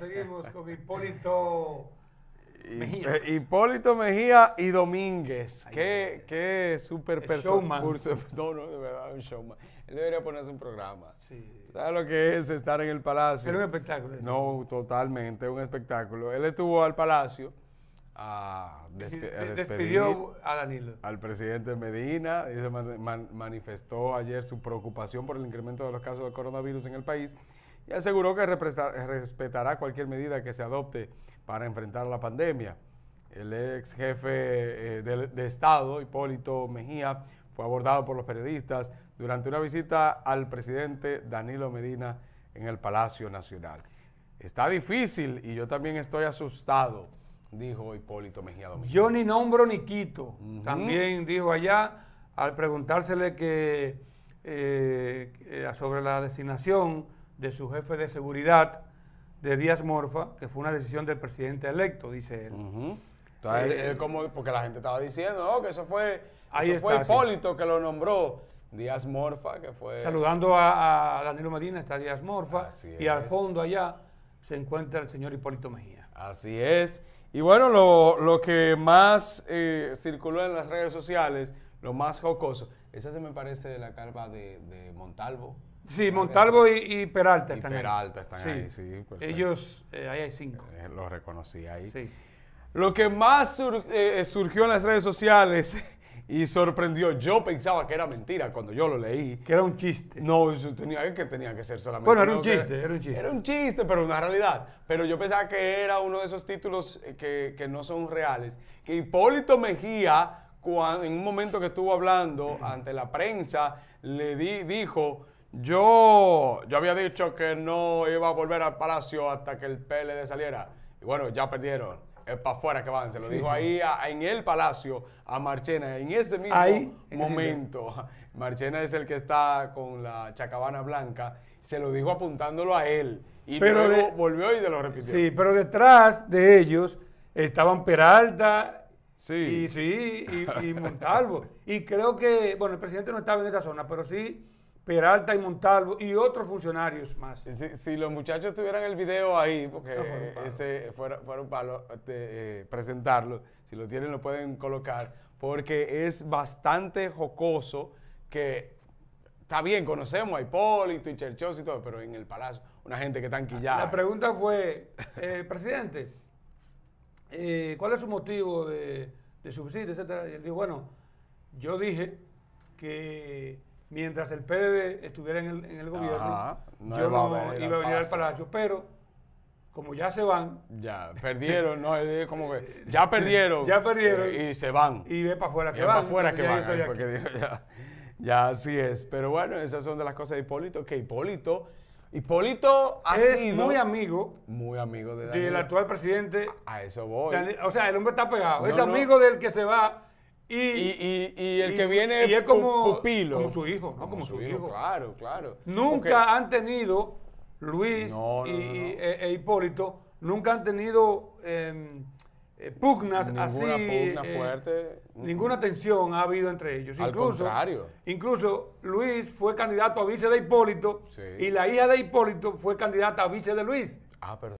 Seguimos con Hipólito Mejía. Hipólito Mejía y Domínguez. qué, qué super persona. un showman. Él debería ponerse un programa. Sí. ¿Sabes lo que es estar en el Palacio? Era un espectáculo. No, totalmente, un espectáculo. Él estuvo al Palacio despidió a Danilo. Al presidente Medina. manifestó ayer su preocupación por el incremento de los casos de coronavirus en el país y aseguró que respetará cualquier medida que se adopte para enfrentar la pandemia. El ex jefe eh, de, Estado, Hipólito Mejía, fue abordado por los periodistas durante una visita al presidente Danilo Medina en el Palacio Nacional. Está difícil y yo también estoy asustado, dijo Hipólito Mejía Domínguez. Yo ni nombro ni quito. También dijo allá, al preguntársele que eh, eh, sobre la designación de su jefe de seguridad, de Díaz Morfa, que fue una decisión del presidente electo, dice él. Eh, como, porque la gente estaba diciendo, oh, que eso fue, fue Hipólito que lo nombró. Díaz Morfa, que fue... Saludando a, a Danilo Medina está Díaz Morfa. y al fondo allá se encuentra el señor Hipólito Mejía. Así es. Y bueno, lo, que más eh, circuló en las redes sociales, lo más jocoso, esa se me parece la calva de, Montalvo. Sí, Montalvo y, Peralta están ahí Peralta están ahí, sí. Ellos, eh, ahí hay cinco. Eh, los reconocí ahí. Sí. Lo que más eh, surgió en las redes sociales y sorprendió, yo pensaba que era mentira cuando yo lo leí. Que era un chiste. No, eso tenía, que tenía que ser solamente. Bueno, era un chiste, era un chiste. Era un chiste, pero una realidad. Pero yo pensaba que era uno de esos títulos que no son reales. Que Hipólito Mejía en un momento que estuvo hablando ante la prensa, le di, dijo, yo, yo había dicho que no iba a volver al Palacio hasta que el PLD saliera. Y bueno, ya perdieron. Es para afuera que van. Se lo dijo ahí en el Palacio a Marchena, en ese mismo momento. Marchena es el que está con la chacabana blanca. Se lo dijo apuntándolo a él. Y luego volvió y se lo repitió. Sí, pero detrás de ellos estaban Peralta, Sí. Y sí, y, Montalvo. y creo que, bueno, el presidente no estaba en esa zona, pero sí Peralta y Montalvo y otros funcionarios más. Si, los muchachos tuvieran el video ahí, porque fueron ese fuera, fueron palo este, eh, presentarlo, si lo tienen lo pueden colocar, porque es bastante jocoso que está bien, conocemos a Hipólito y Cherchoso y todo, pero en el Palacio, una gente que ah, enquillada. La pregunta fue, eh, presidente, eh, ¿cuál es su motivo de, de subsidio, Y él dijo, bueno, yo dije que mientras el PDD estuviera en el, ah, gobierno, yo iba a venir, al Palacio, pero como ya se van. Ya, perdieron, no, eh, ya perdieron. ya perdieron. Eh, y se van. Y ve para afuera que van. para afuera que van. ya así es. Pero bueno, esas son de las cosas de Hipólito, que Hipólito Hipólito ha es muy amigo, muy amigo de Y del actual presidente. A, eso voy. o sea, el hombre está pegado. es amigo del que se va y, y, el que viene como, pupilo. Como su hijo, ¿no? Como, su, hijo. Claro, claro. Nunca han tenido Luis e, e, Hipólito, nunca han tenido em, eh, pugnas así. Pugna eh, fuerte. Ninguna tensión ha habido entre ellos. Al incluso, contrario. Incluso Luis fue candidato a vice de Hipólito y la hija de Hipólito fue candidata a vice de Luis. Ah, pero